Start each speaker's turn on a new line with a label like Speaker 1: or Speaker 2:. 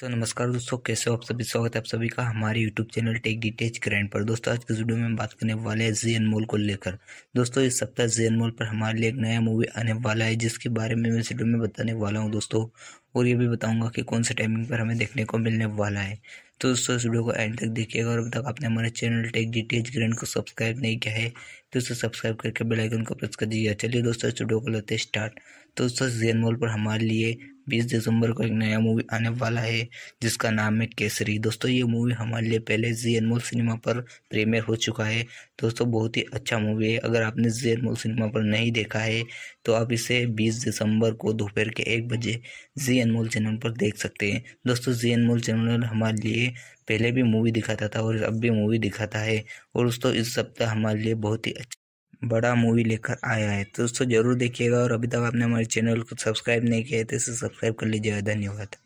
Speaker 1: तो नमस्कार दोस्तों कैसे हो आप सभी स्वागत है आप सभी का हमारे YouTube channel Tech Detach Grand पर दोस्तों आज के वीडियो में बात करने वाले हैं जे मॉल को लेकर दोस्तों इस सप्ताह जे मॉल पर हमारे लिए एक नया मूवी आने वाला है जिसके बारे में मैं इस वीडियो में बताने वाला हूँ दोस्तों और ये भी बताऊँगा कि कौन से टाइमिंग पर हमें देखने को मिलने वाला है तो दोस्तों इस वीडियो को एंड तक देखिएगा और अभी तक आपने हमारे चैनल टेक डिटेच ग्रैंड को सब्सक्राइब नहीं किया है तो उसे सब्सक्राइब करके बेलाइकन को प्रेस कर दीजिए चलिए दोस्तों इस वीडियो को लेते स्टार्ट तो दोस्तों जे मॉल पर हमारे लिए बीस दिसंबर को एक नया मूवी आने वाला है जिसका नाम है केसरी दोस्तों ये मूवी हमारे लिए पहले जी अनमोल सिनेमा पर प्रीमियर हो चुका है दोस्तों बहुत ही अच्छा मूवी है अगर आपने जी अनमोल सिनेमा पर नहीं देखा है तो आप इसे बीस दिसंबर को दोपहर के एक बजे जी अनमोल चैनल पर देख सकते हैं दोस्तों जी अनमोल चैनल हमारे लिए पहले भी मूवी दिखाता था और अब भी मूवी दिखाता है और दोस्तों इस सप्ताह हमारे लिए बहुत ही अच्छा बड़ा मूवी लेकर आया है तो दोस्तों ज़रूर देखिएगा और अभी तक आपने हमारे चैनल को सब्सक्राइब नहीं किया है तो इसे सब्सक्राइब कर लीजिएगा धन्यवाद